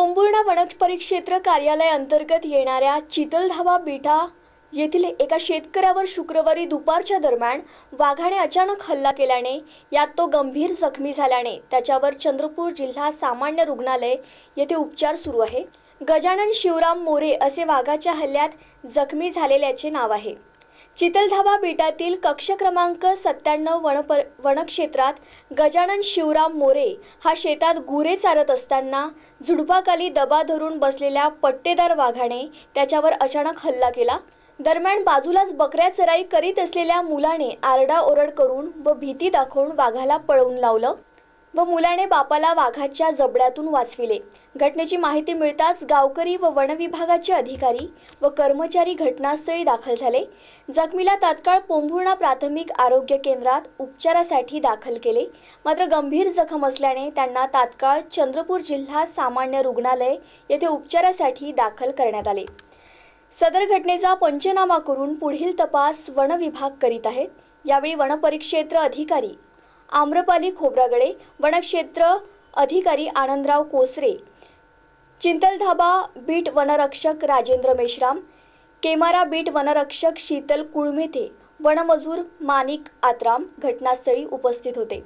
कोंबुर्णा वनक परिक्षेत्र कार्यालय अंतर्गत येणाऱ्या चितलधावा बिठा येथील एका शेतकऱ्यावर शुक्रवारी दुपारच्या दरम्यान वाघाने अचानक हल्ला केल्याने यात तो गंभीर जखमी झाल्याने त्याच्यावर चंद्रपूर जिल्हा सामान्य रुग्णालय येथे उपचार सुरू आहे गजानन शिवराम मोरे असे वाघाच्या हल्ल्यात जखमी झालेल्याचे नाव आहे चितलधाबा बेटातील कक्ष क्रमांक सत्त्याण्णव वनपर वनक्षेत्रात गजानन शिवराम मोरे हा शेतात गुरे चारत असताना झुडपाखाली दबा धरून बसलेल्या पट्टेदार वाघाने त्याच्यावर अचानक हल्ला केला दरम्यान बाजूलाच बकऱ्या चराई करीत असलेल्या मुलाने आरडाओरड करून व भीती दाखवून वाघाला पळवून लावलं व मुलाने बापाला वाघाच्या जबड्यातून वाचविले घटनेची माहिती मिळताच गावकरी व वनविभागाचे अधिकारी व कर्मचारी घटनास्थळी दाखल झाले जखमीला तात्काळ पोंभुर्णा प्राथमिक आरोग्य केंद्रात उपचारासाठी दाखल केले मात्र गंभीर जखम असल्याने त्यांना तात्काळ चंद्रपूर जिल्हा सामान्य रुग्णालय येथे उपचारासाठी दाखल करण्यात आले सदर घटनेचा पंचनामा करून पुढील तपास वनविभाग करीत आहेत यावेळी वनपरिक्षेत्र अधिकारी आम्रपाली खोब्रागडे वनक्षेत्र अधिकारी आनंदराव कोसरे चिंतलधाबा बीट वनरक्षक राजेंद्र मेश्राम केमारा बीट वनरक्षक शीतल कुळमेथे वनमजूर मानिक आत्राम घटनास्थळी उपस्थित होते